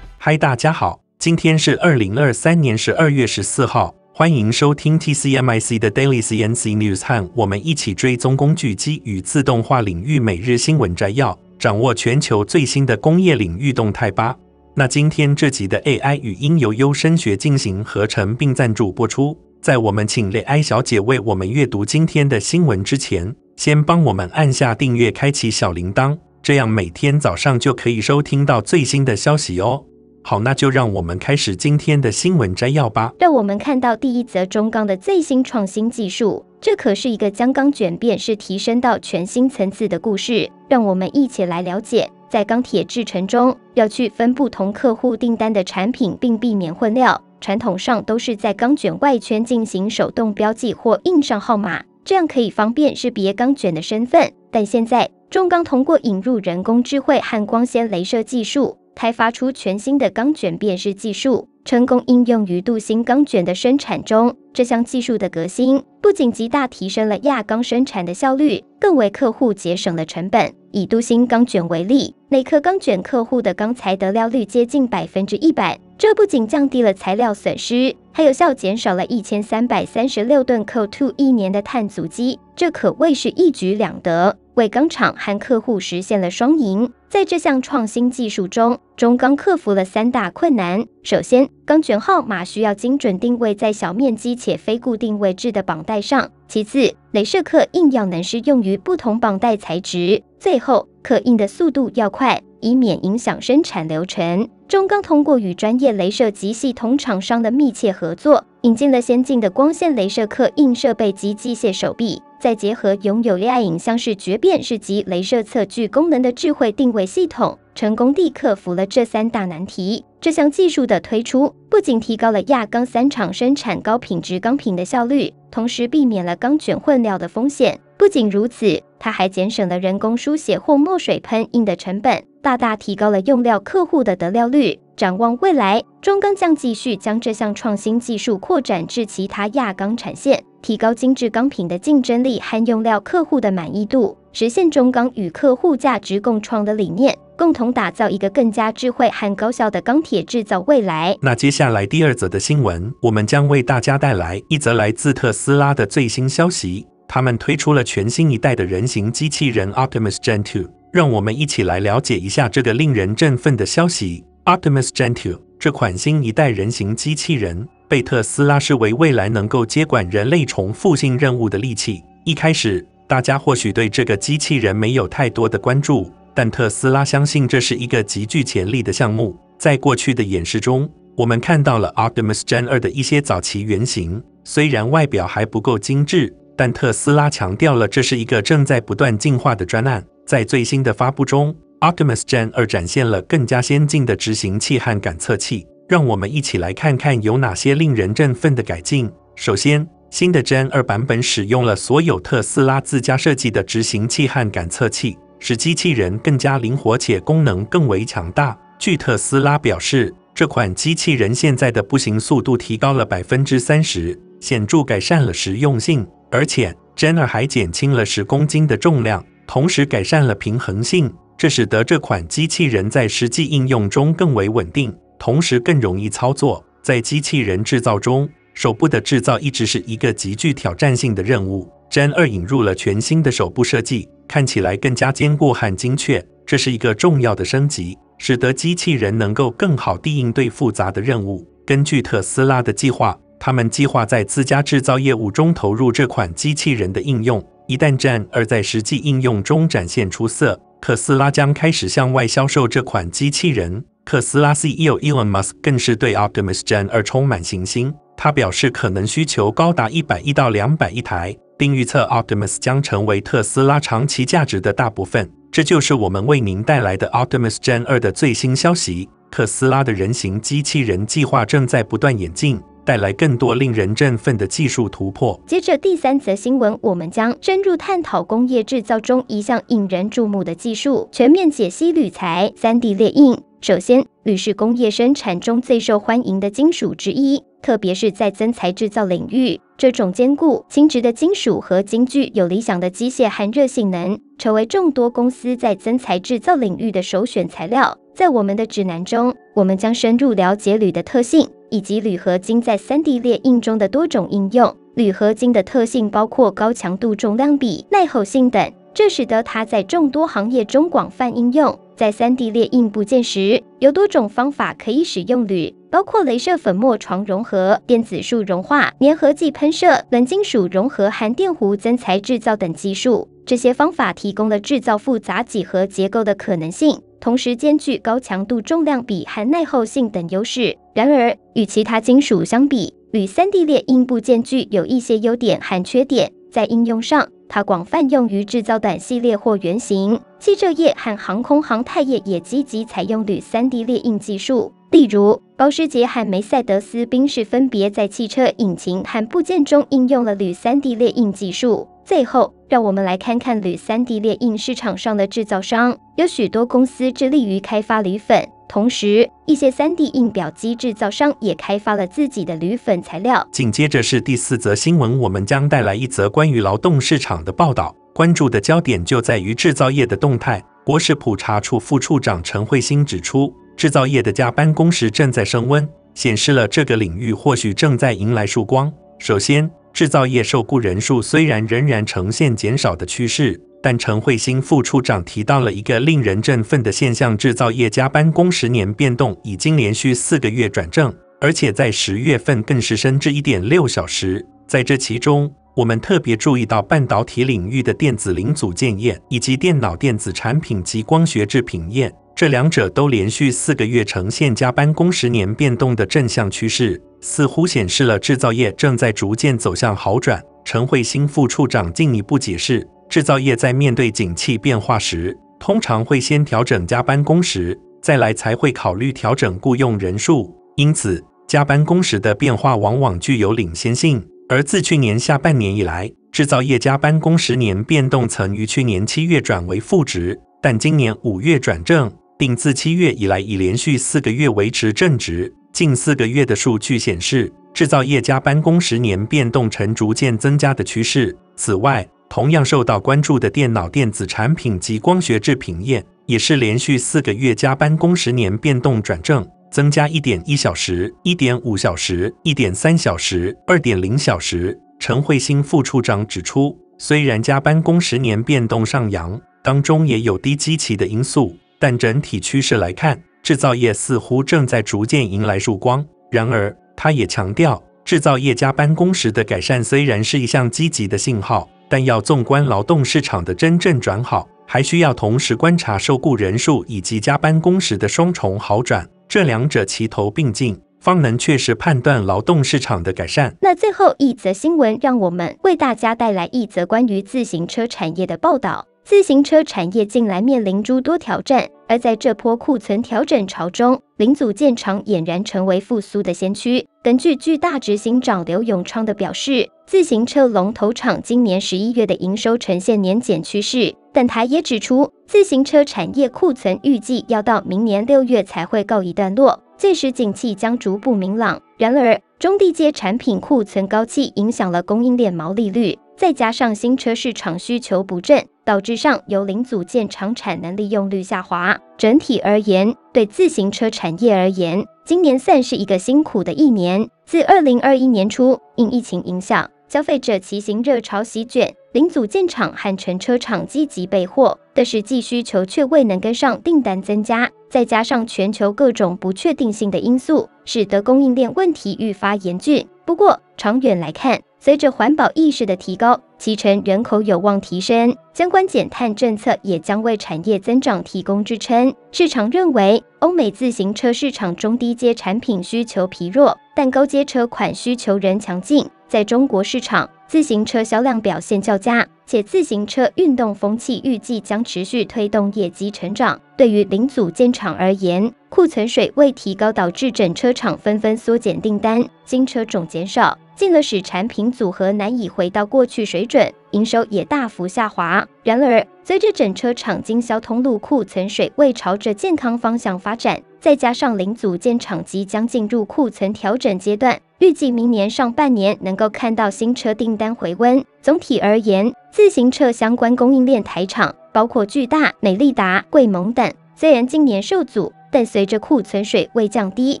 嗨，大家好，今天是二零二三年十二月十四号，欢迎收听 TCMIC 的 Daily CNC News，我们一起追踪工具机与自动化领域每日新闻摘要，掌握全球最新的工业领域动态吧。那今天这集的 AI 语音由优声学进行合成并赞助播出。在我们请 Ai 小姐为我们阅读今天的新闻之前，先帮我们按下订阅，开启小铃铛，这样每天早上就可以收听到最新的消息哦。好，那就让我们开始今天的新闻摘要吧。让我们看到第一则中钢的最新创新技术，这可是一个将钢卷变是提升到全新层次的故事。让我们一起来了解，在钢铁制成中，要去分不同客户订单的产品，并避免混料。传统上都是在钢卷外圈进行手动标记或印上号码，这样可以方便识别钢卷的身份。但现在，中钢通过引入人工智慧和光纤镭射技术。开发出全新的钢卷变式技术，成功应用于镀锌钢卷的生产中。这项技术的革新不仅极大提升了轧钢生产的效率，更为客户节省了成本。以镀锌钢卷为例，每克钢卷客户的钢材得料率接近百分之一百，这不仅降低了材料损失，还有效减少了一千三百三十六吨 CO2 一年的碳足迹，这可谓是一举两得。为钢厂和客户实现了双赢。在这项创新技术中，中钢克服了三大困难：首先，钢卷号码需要精准定位在小面积且非固定位置的绑带上；其次，镭射刻印要能适用于不同绑带材质；最后，刻印的速度要快。以免影响生产流程，中钢通过与专业镭射及系统厂商的密切合作，引进了先进的光线镭射刻印设备及机械手臂，再结合拥有 AI 影像式绝变式及镭射测距功能的智慧定位系统，成功地克服了这三大难题。这项技术的推出，不仅提高了亚钢三厂生产高品质钢品的效率，同时避免了钢卷混料的风险。不仅如此，它还节省了人工书写或墨水喷印的成本。大大提高了用料客户的得料率。展望未来，中钢将继续将这项创新技术扩展至其他亚钢产线，提高精致钢品的竞争力和用料客户的满意度，实现中钢与客户价值共创的理念，共同打造一个更加智慧和高效的钢铁制造未来。那接下来第二则的新闻，我们将为大家带来一则来自特斯拉的最新消息，他们推出了全新一代的人形机器人 Optimus Gen Two。让我们一起来了解一下这个令人振奋的消息。Optimus Genu 这款新一代人形机器人被特斯拉视为未来能够接管人类重复性任务的利器。一开始，大家或许对这个机器人没有太多的关注，但特斯拉相信这是一个极具潜力的项目。在过去的演示中，我们看到了 Optimus Gen 2的一些早期原型，虽然外表还不够精致，但特斯拉强调了这是一个正在不断进化的专案。在最新的发布中，Optimus Gen 2展现了更加先进的执行器和感测器。让我们一起来看看有哪些令人振奋的改进。首先，新的 Gen 2版本使用了所有特斯拉自家设计的执行器和感测器，使机器人更加灵活且功能更为强大。据特斯拉表示，这款机器人现在的步行速度提高了百分之三十，显著改善了实用性。而且，Gen 2还减轻了十公斤的重量。同时改善了平衡性，这使得这款机器人在实际应用中更为稳定，同时更容易操作。在机器人制造中，手部的制造一直是一个极具挑战性的任务。Gen 二引入了全新的手部设计，看起来更加坚固和精确，这是一个重要的升级，使得机器人能够更好地应对复杂的任务。根据特斯拉的计划，他们计划在自家制造业务中投入这款机器人的应用。一旦战二在实际应用中展现出色，特斯拉将开始向外销售这款机器人。特斯拉 CEO Elon m 马斯 k 更是对 Optimus Gen 二充满信心，他表示可能需求高达一百亿到两百亿台，并预测 Optimus 将成为特斯拉长期价值的大部分。这就是我们为您带来的 Optimus Gen 二的最新消息。特斯拉的人形机器人计划正在不断演进。带来更多令人振奋的技术突破。接着第三则新闻，我们将深入探讨工业制造中一项引人注目的技术——全面解析铝材三 D 列印。首先，铝是工业生产中最受欢迎的金属之一，特别是在增材制造领域。这种坚固、轻质的金属合金具有理想的机械含热性能，成为众多公司在增材制造领域的首选材料。在我们的指南中，我们将深入了解铝的特性。以及铝合金在 3D 列印中的多种应用。铝合金的特性包括高强度、重量比、耐候性等，这使得它在众多行业中广泛应用。在 3D 列印部件时，有多种方法可以使用铝，包括镭射粉末床融合、电子束融化、粘合剂喷射、冷金属融合、含电弧增材制造等技术。这些方法提供了制造复杂几何结构的可能性。同时兼具高强度、重量比和耐候性等优势。然而，与其他金属相比，铝 3D 列印部件具有一些优点和缺点。在应用上，它广泛用于制造短系列或原型。汽车业和航空航天业也积极采用铝 3D 列印技术。例如，保时捷和梅赛德斯宾士分别在汽车引擎和部件中应用了铝 3D 列印技术。最后，让我们来看看铝三 D 列印市场上的制造商。有许多公司致力于开发铝粉，同时一些三 D 印表机制造商也开发了自己的铝粉材料。紧接着是第四则新闻，我们将带来一则关于劳动市场的报道，关注的焦点就在于制造业的动态。国史普查处副处长陈慧欣指出，制造业的加班工时正在升温，显示了这个领域或许正在迎来曙光。首先。制造业受雇人数虽然仍然呈现减少的趋势，但陈慧欣副处长提到了一个令人振奋的现象：制造业加班工时年变动已经连续四个月转正，而且在十月份更是升至一点六小时。在这其中，我们特别注意到半导体领域的电子零组件业以及电脑电子产品及光学制品业。这两者都连续四个月呈现加班工时年变动的正向趋势，似乎显示了制造业正在逐渐走向好转。陈慧欣副处长进一步解释，制造业在面对景气变化时，通常会先调整加班工时，再来才会考虑调整雇用人数。因此，加班工时的变化往往具有领先性。而自去年下半年以来，制造业加班工时年变动曾于去年七月转为负值，但今年五月转正。并自七月以来已连续四个月维持正值。近四个月的数据显示，制造业加班工时年变动呈逐渐增加的趋势。此外，同样受到关注的电脑电子产品及光学制品业也是连续四个月加班工时年变动转正，增加一点一小时、一点五小时、一点三小时、二点零小时。陈慧欣副处长指出，虽然加班工时年变动上扬，当中也有低基期的因素。但整体趋势来看，制造业似乎正在逐渐迎来曙光。然而，他也强调，制造业加班工时的改善虽然是一项积极的信号，但要纵观劳动市场的真正转好，还需要同时观察受雇人数以及加班工时的双重好转。这两者齐头并进，方能确实判断劳动市场的改善。那最后一则新闻，让我们为大家带来一则关于自行车产业的报道。自行车产业近来面临诸多挑战。而在这波库存调整潮中，零组件厂俨然成为复苏的先驱。根据巨大执行长刘永昌的表示，自行车龙头厂今年十一月的营收呈现年减趋势。本台也指出，自行车产业库存预计要到明年六月才会告一段落，届时景气将逐步明朗。然而，中低阶产品库存高企影响了供应链毛利率，再加上新车市场需求不振。导致上游零组件厂产能利用率下滑。整体而言，对自行车产业而言，今年算是一个辛苦的一年。自二零二一年初，因疫情影响，消费者骑行热潮席卷，零组件厂和整车厂积极备货，但实际需求却未能跟上订单增加。再加上全球各种不确定性的因素，使得供应链问题愈发严峻。不过，长远来看，随着环保意识的提高，骑乘人口有望提升，相关减碳政策也将为产业增长提供支撑。市场认为，欧美自行车市场中低阶产品需求疲弱，但高阶车款需求仍强劲。在中国市场，自行车销量表现较佳，且自行车运动风气预计将持续推动业绩成长。对于零组件厂而言，库存水位提高导致整车厂纷纷缩减订单，新车种减少。进而使产品组合难以回到过去水准，营收也大幅下滑。然而，随着整车厂经销通路库存水位朝着健康方向发展，再加上零组件厂即将进入库存调整阶段，预计明年上半年能够看到新车订单回温。总体而言，自行车相关供应链台厂，包括巨大、美利达、贵盟等，虽然今年受阻。但随着库存水位降低，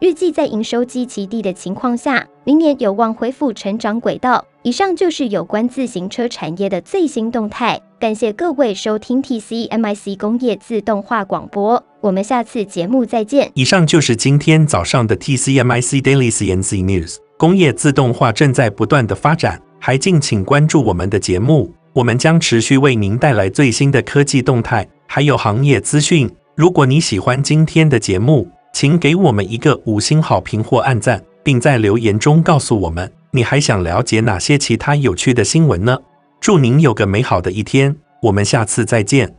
预计在营收基其低的情况下，明年有望恢复成长轨道。以上就是有关自行车产业的最新动态。感谢各位收听 TCMIC 工业自动化广播。我们下次节目再见。以上就是今天早上的 TCMIC Daily c n c News。工业自动化正在不断的发展，还敬请关注我们的节目。我们将持续为您带来最新的科技动态，还有行业资讯。如果你喜欢今天的节目，请给我们一个五星好评或按赞，并在留言中告诉我们你还想了解哪些其他有趣的新闻呢？祝您有个美好的一天，我们下次再见。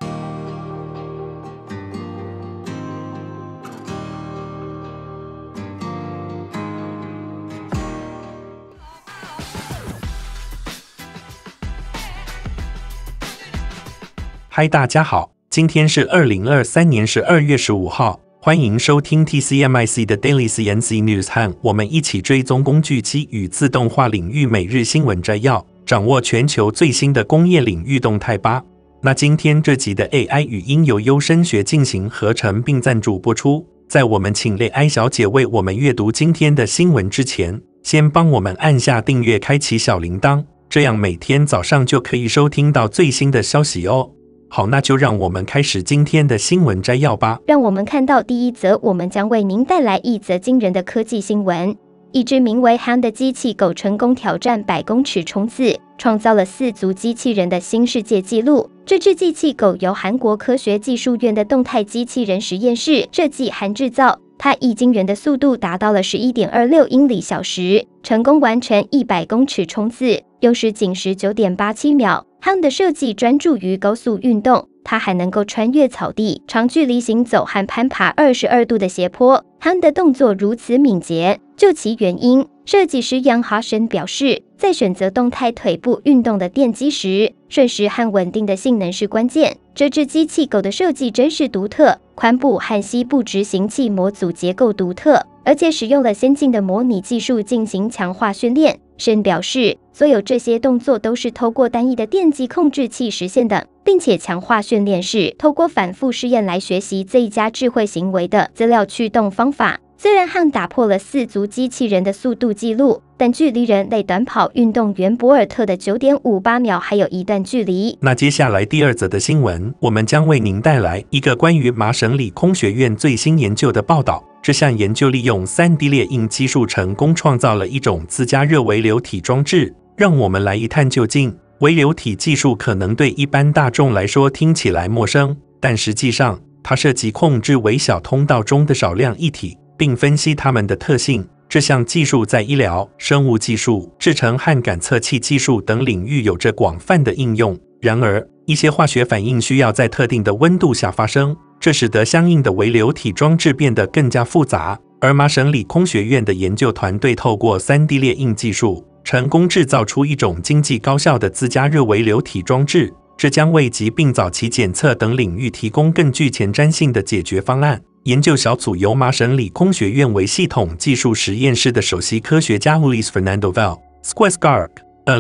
嗨，大家好。今天是二零二三年十二月十五号，欢迎收听 TCMIC 的 Daily Science News，和我们一起追踪工具机与自动化领域每日新闻摘要，掌握全球最新的工业领域动态吧。那今天这集的 AI 语音由优声学进行合成并赞助播出。在我们请 AI 小姐为我们阅读今天的新闻之前，先帮我们按下订阅，开启小铃铛，这样每天早上就可以收听到最新的消息哦。好，那就让我们开始今天的新闻摘要吧。让我们看到第一则，我们将为您带来一则惊人的科技新闻：一只名为 Han d 的机器狗成功挑战百公尺冲刺，创造了四足机器人的新世界纪录。这只机器狗由韩国科学技术院的动态机器人实验室设计、韩制造。它以惊人的速度达到了十一点二六英里小时，成功完成一百公尺冲刺，用时仅十九点八七秒。他的设计专注于高速运动。它还能够穿越草地、长距离行走和攀爬二十二度的斜坡。它的动作如此敏捷，究其原因，设计师杨华生表示，在选择动态腿部运动的电机时，瞬时和稳定的性能是关键。这只机器狗的设计真是独特，髋部和膝部执行器模组结构独特。而且使用了先进的模拟技术进行强化训练。申表示，所有这些动作都是通过单一的电机控制器实现的，并且强化训练是通过反复试验来学习最佳智慧行为的资料驱动方法。虽然汉打破了四足机器人的速度记录，但距离人类短跑运动员博尔特的九点五八秒还有一段距离。那接下来第二则的新闻，我们将为您带来一个关于麻省理工学院最新研究的报道。这项研究利用 3D 列印技术成功创造了一种自加热微流体装置。让我们来一探究竟。微流体技术可能对一般大众来说听起来陌生，但实际上它涉及控制微小通道中的少量液体。并分析它们的特性。这项技术在医疗、生物技术、制程和感测器技术等领域有着广泛的应用。然而，一些化学反应需要在特定的温度下发生，这使得相应的微流体装置变得更加复杂。而麻省理工学院的研究团队透过三 D 列印技术，成功制造出一种经济高效的自加热微流体装置，这将为疾病早期检测等领域提供更具前瞻性的解决方案。研究小组由麻省理工学院微系统技术实验室的首席科学家 l u i s Fernando v a l Squazhgar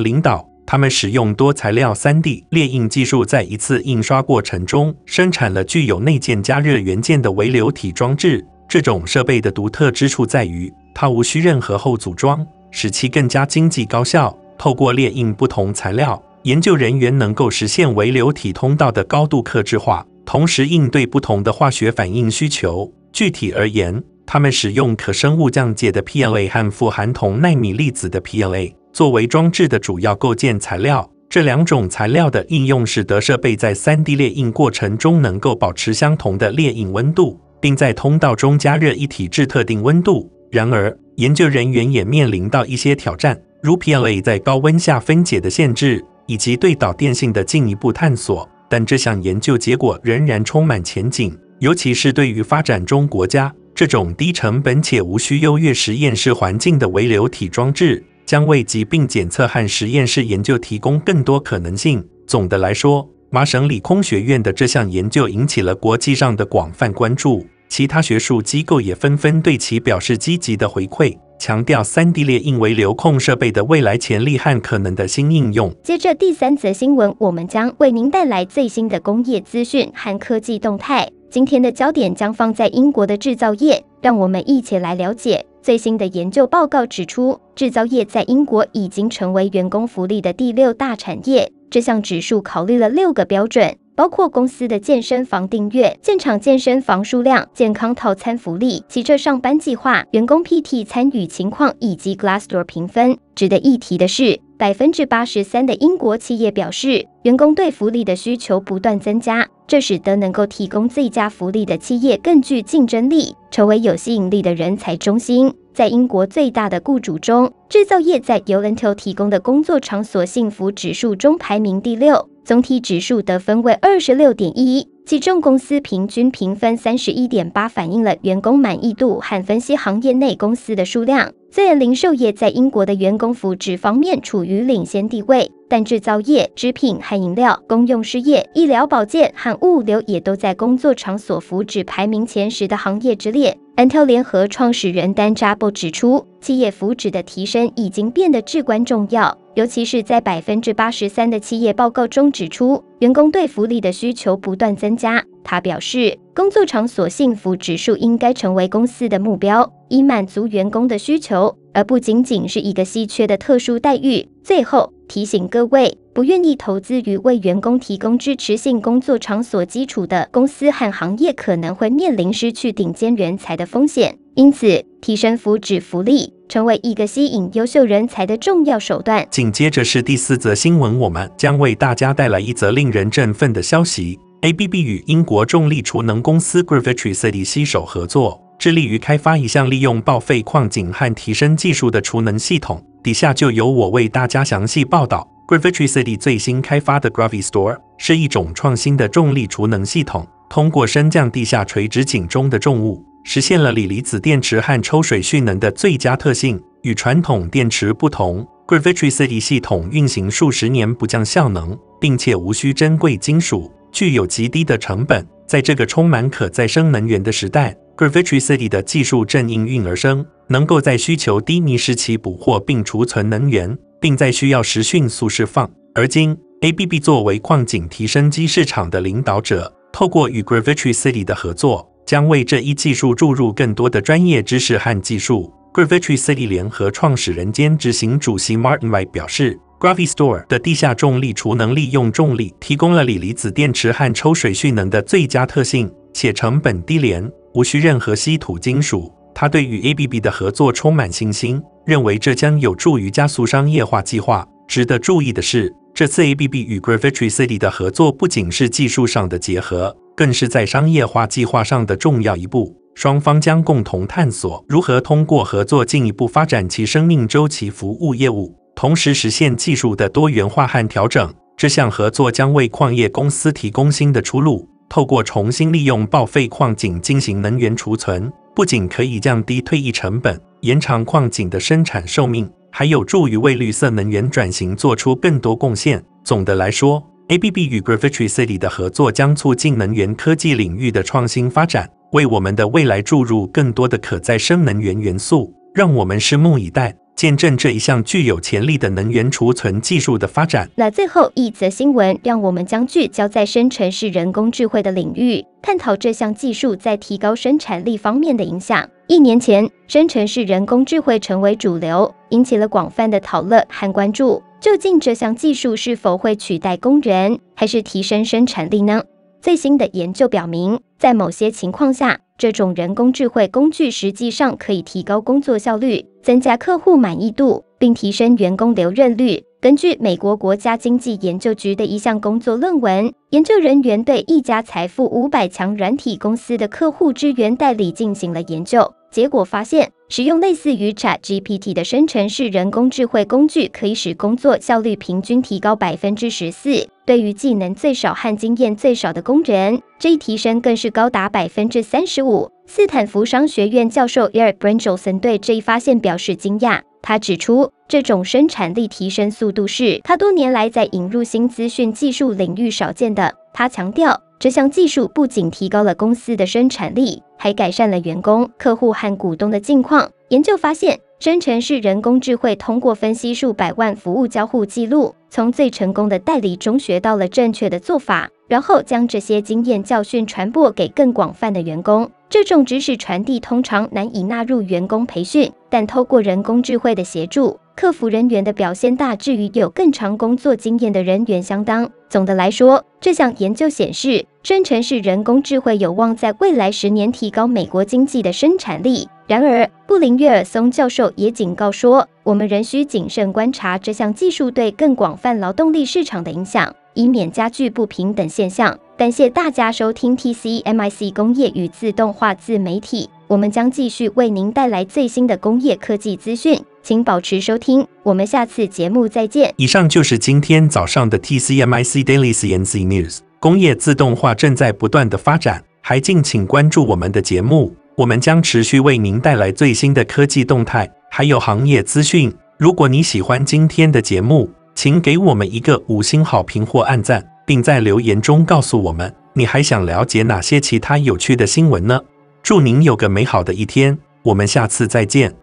领导。他们使用多材料 3D 列印技术，在一次印刷过程中生产了具有内建加热元件的微流体装置。这种设备的独特之处在于，它无需任何后组装，使其更加经济高效。透过列印不同材料，研究人员能够实现微流体通道的高度刻制化。同时应对不同的化学反应需求。具体而言，他们使用可生物降解的 PLA 和富含铜纳米粒子的 PLA 作为装置的主要构建材料。这两种材料的应用使得设备在三 D 列印过程中能够保持相同的列印温度，并在通道中加热一体至特定温度。然而，研究人员也面临到一些挑战，如 PLA 在高温下分解的限制，以及对导电性的进一步探索。但这项研究结果仍然充满前景，尤其是对于发展中国家，这种低成本且无需优越实验室环境的微流体装置将为疾病检测和实验室研究提供更多可能性。总的来说，麻省理工学院的这项研究引起了国际上的广泛关注，其他学术机构也纷纷对其表示积极的回馈。强调三 D 列印为流控设备的未来潜力和可能的新应用。接着第三则新闻，我们将为您带来最新的工业资讯和科技动态。今天的焦点将放在英国的制造业，让我们一起来了解最新的研究报告指出，制造业在英国已经成为员工福利的第六大产业。这项指数考虑了六个标准。包括公司的健身房订阅、现场健身房数量、健康套餐福利、骑车上班计划、员工 PT 参与情况以及 Glassdoor 评分。值得一提的是，百分之八十三的英国企业表示，员工对福利的需求不断增加，这使得能够提供最佳福利的企业更具竞争力，成为有吸引力的人才中心。在英国最大的雇主中，制造业在 y o u r n t l 提供的工作场所幸福指数中排名第六。总体指数得分为二十六点一，其中公司平均评分三十一点八，反映了员工满意度和分析行业内公司的数量。虽然零售业在英国的员工福祉方面处于领先地位，但制造业、织品和饮料、公用事业、医疗保健和物流也都在工作场所福祉排名前十的行业之列。安 l 联合创始人丹扎 o 指出，企业福祉的提升已经变得至关重要，尤其是在百分之八十三的企业报告中指出，员工对福利的需求不断增加。他表示，工作场所幸福指数应该成为公司的目标，以满足员工的需求，而不仅仅是一个稀缺的特殊待遇。最后。提醒各位，不愿意投资于为员工提供支持性工作场所基础的公司和行业，可能会面临失去顶尖人才的风险。因此，提升福祉福利成为一个吸引优秀人才的重要手段。紧接着是第四则新闻，我们将为大家带来一则令人振奋的消息：ABB 与英国重力储能公司 Gravity City 携手合作，致力于开发一项利用报废矿井和提升技术的储能系统。底下就由我为大家详细报道。Gravity City 最新开发的 Gravity Store 是一种创新的重力储能系统，通过升降地下垂直井中的重物，实现了锂离子电池和抽水蓄能的最佳特性。与传统电池不同，Gravity City 系统运行数十年不降效能，并且无需珍贵金属，具有极低的成本。在这个充满可再生能源的时代。Gravity City 的技术正应运而生，能够在需求低迷时期捕获并储存能源，并在需要时迅速释放。而今，ABB 作为矿井提升机市场的领导者，透过与 Gravity City 的合作，将为这一技术注入更多的专业知识和技术。Gravity City 联合创始人兼执行主席 Martin White 表示 g r a v i t Store 的地下重力储能利用重力提供了锂离子电池和抽水蓄能的最佳特性，且成本低廉。”无需任何稀土金属，他对与 ABB 的合作充满信心，认为这将有助于加速商业化计划。值得注意的是，这次 ABB 与 Gravity City 的合作不仅是技术上的结合，更是在商业化计划上的重要一步。双方将共同探索如何通过合作进一步发展其生命周期服务业务，同时实现技术的多元化和调整。这项合作将为矿业公司提供新的出路。透过重新利用报废矿井进行能源储存，不仅可以降低退役成本、延长矿井的生产寿命，还有助于为绿色能源转型做出更多贡献。总的来说，ABB 与 g r a v i t r c i t y 的合作将促进能源科技领域的创新发展，为我们的未来注入更多的可再生能源元素。让我们拭目以待。见证这一项具有潜力的能源储存技术的发展。那最后一则新闻，让我们将聚焦在生成式人工智慧的领域，探讨这项技术在提高生产力方面的影响。一年前，生成式人工智慧成为主流，引起了广泛的讨论和关注。究竟这项技术是否会取代工人，还是提升生产力呢？最新的研究表明，在某些情况下，这种人工智慧工具实际上可以提高工作效率。增加客户满意度，并提升员工留任率。根据美国国家经济研究局的一项工作论文，研究人员对一家财富五百强软体公司的客户支援代理进行了研究。结果发现，使用类似于 ChatGPT 的生成式人工智慧工具，可以使工作效率平均提高百分之十四。对于技能最少和经验最少的工人，这一提升更是高达百分之三十五。斯坦福商学院教授 e r i c Branson 对这一发现表示惊讶。他指出，这种生产力提升速度是他多年来在引入新资讯技术领域少见的。他强调。这项技术不仅提高了公司的生产力，还改善了员工、客户和股东的境况。研究发现，生成式人工智慧通过分析数百万服务交互记录，从最成功的代理中学到了正确的做法，然后将这些经验教训传播给更广泛的员工。这种知识传递通常难以纳入员工培训，但通过人工智慧的协助。客服人员的表现大致与有更长工作经验的人员相当。总的来说，这项研究显示，真诚式人工智慧有望在未来十年提高美国经济的生产力。然而，布林约尔松教授也警告说，我们仍需谨慎观察这项技术对更广泛劳动力市场的影响，以免加剧不平等现象。感谢大家收听 TCMIC 工业与自动化自媒体，我们将继续为您带来最新的工业科技资讯，请保持收听。我们下次节目再见。以上就是今天早上的 TCMIC Daily c n c News。工业自动化正在不断的发展，还敬请关注我们的节目，我们将持续为您带来最新的科技动态，还有行业资讯。如果你喜欢今天的节目，请给我们一个五星好评或按赞。并在留言中告诉我们，你还想了解哪些其他有趣的新闻呢？祝您有个美好的一天，我们下次再见。